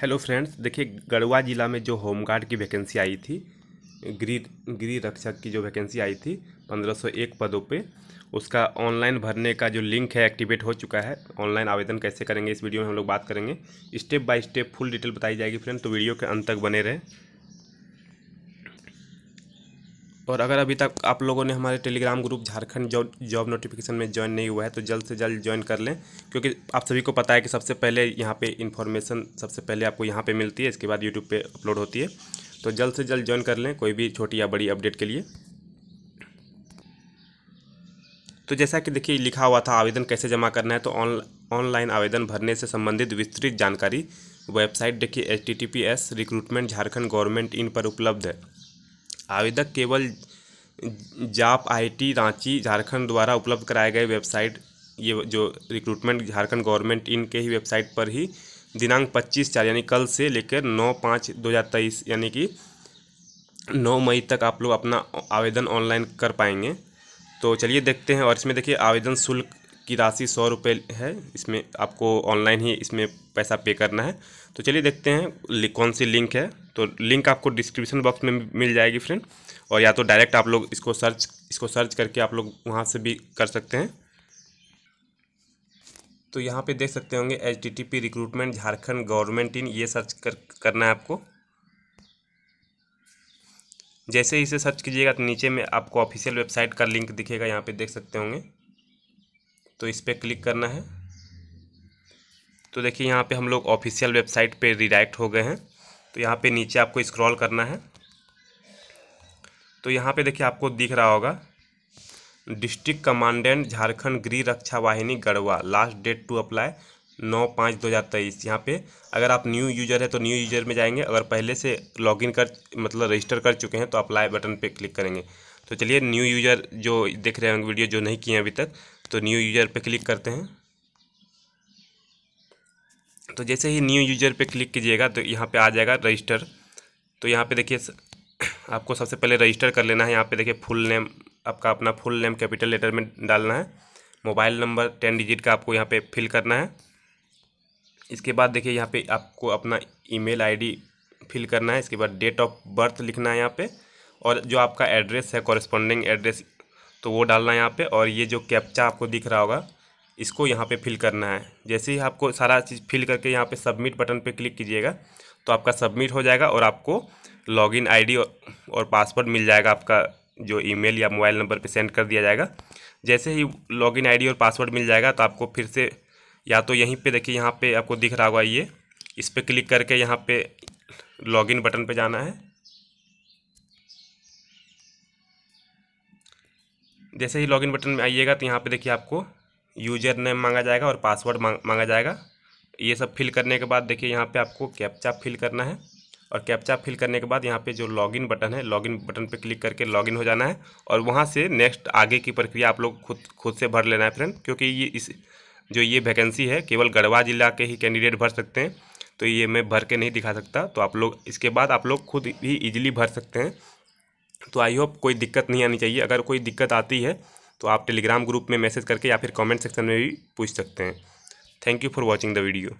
hello friends देखिए गढ़वा ज़िला में जो होमगार्ड की वैकेंसी आई थी गृह गृह रक्षक की जो वैकेंसी आई थी 1501 पदों पे उसका ऑनलाइन भरने का जो लिंक है एक्टिवेट हो चुका है ऑनलाइन आवेदन कैसे करेंगे इस वीडियो में हम लोग बात करेंगे step by step full detail बताई जाएगी फ्रेंड तो वीडियो के अंत तक बने रहें और अगर अभी तक आप लोगों ने हमारे Telegram group Jharkhand job job notification में ज्वाइन नहीं हुआ है तो जल्द से जल्द ज्वाइन कर लें क्योंकि आप सभी को पता है कि सबसे पहले यहाँ पे इन्फॉर्मेशन सबसे पहले आपको यहाँ पे मिलती है इसके बाद यूट्यूब पे अपलोड होती है तो जल्द से जल्द ज्वाइन कर लें कोई भी छोटी या बड़ी अपडेट के लिए तो जैसा कि देखिए लिखा हुआ था आवेदन कैसे जमा करना है तो ऑनलाइन आवेदन भरने से संबंधित विस्तृत जानकारी वेबसाइट देखिए H T T P S recruitment Jharkhand government in पर उपलब्ध है आवेदक केवल जाप आईटी रांची झारखंड द्वारा उपलब्ध कराए गए वेबसाइट ये जो रिक्रूटमेंट झारखंड गवर्नमेंट इन के ही वेबसाइट पर ही दिनांक पच्चीस चार यानी कल से लेकर नौ पाँच दो हज़ार तेईस यानी कि नौ मई तक आप लोग अपना आवेदन ऑनलाइन कर पाएंगे तो चलिए देखते हैं और इसमें देखिए आवेदन शुल्क की राशि सौ रुपये है इसमें आपको ऑनलाइन ही इसमें पैसा पे करना है तो चलिए देखते हैं कौन सी लिंक है तो लिंक आपको डिस्क्रिप्शन बॉक्स में मिल जाएगी फ्रेंड और या तो डायरेक्ट आप लोग इसको सर्च इसको सर्च करके आप लोग वहाँ से भी कर सकते हैं तो यहाँ पे देख सकते होंगे H T T P recruitment Jharkhand government in ये सर्च कर करना है आपको जैसे ही इसे सर्च कीजिएगा तो नीचे में आपको ऑफिशियल वेबसाइट का लिंक दिखेगा यहाँ पे देख सकते होंगे तो इस पर क्लिक करना है तो देखिए यहाँ पे हम लोग ऑफिशियल वेबसाइट पे रिडायरेक्ट हो गए हैं तो यहाँ पे नीचे आपको स्क्रॉल करना है तो यहाँ पे देखिए आपको दिख रहा होगा डिस्ट्रिक्ट कमांडेंट झारखंड गृह रक्षा वाहिनी Garhwa last date to apply नौ पाँच दो हज़ार तेईस यहाँ पे अगर आप न्यू यूज़र है तो न्यू यूज़र में जाएंगे अगर पहले से लॉगिन कर मतलब रजिस्टर कर चुके हैं तो अप्लाई बटन पे क्लिक करेंगे तो चलिए न्यू यूज़र जो देख रहे होंगे वीडियो जो नहीं किए हैं अभी तक तो न्यू यूजर पे क्लिक करते हैं तो जैसे ही न्यू यूजर पे क्लिक कीजिएगा तो यहाँ पे आ जाएगा रजिस्टर तो यहाँ पे देखिए आपको सबसे पहले रजिस्टर कर लेना है यहाँ पे देखिए फुल नेम आपका अपना फुल नेम कैपिटल लेटर में डालना है मोबाइल नंबर टेन डिजिट का आपको यहाँ पे फिल करना है इसके बाद देखिए यहाँ पे आपको अपना ईमेल आईडी फिल करना है इसके बाद डेट ऑफ बर्थ लिखना है यहाँ पर और जो आपका एड्रेस है कॉरेस्पॉन्डिंग एड्रेस तो वो डालना है यहाँ पे और ये जो कैप्चा आपको दिख रहा होगा इसको यहाँ पे फिल करना है जैसे ही आपको सारा चीज़ फिल करके यहाँ पे सबमिट बटन पे क्लिक कीजिएगा तो आपका सबमिट हो जाएगा और आपको लॉगिन आईडी और पासवर्ड मिल जाएगा आपका जो ईमेल या मोबाइल नंबर पे सेंड कर दिया जाएगा जैसे ही लॉगिन आईडी और पासवर्ड मिल जाएगा तो आपको फिर से या तो यहीं पे देखिए यहाँ पे आपको दिख रहा होगा ये इस पर क्लिक करके यहाँ पे इन बटन पे जाना है जैसे ही लॉगिन बटन में आइएगा तो यहाँ पे देखिए आपको यूजर नेम मांगा जाएगा और पासवर्ड मांग, मांगा जाएगा ये सब फिल करने के बाद देखिए यहाँ पे आपको कैप्चा फिल करना है और कैप्चा फिल करने के बाद यहाँ पे जो लॉगिन बटन है लॉगिन बटन पे क्लिक करके लॉगिन हो जाना है और वहाँ से नेक्स्ट आगे की प्रक्रिया आप लोग खुद खुद से भर लेना है फ्रेंड क्योंकि ये इस जो ये वैकेंसी है केवल गढ़वा जिला के ही कैंडिडेट भर सकते हैं तो ये मैं भर के नहीं दिखा सकता तो आप लोग इसके बाद आप लोग खुद ही ईजिली भर सकते हैं तो आई होप कोई दिक्कत नहीं आनी चाहिए अगर कोई दिक्कत आती है तो आप टेलीग्राम ग्रुप में मैसेज करके या फिर कमेंट सेक्शन में भी पूछ सकते हैं thank you for watching the video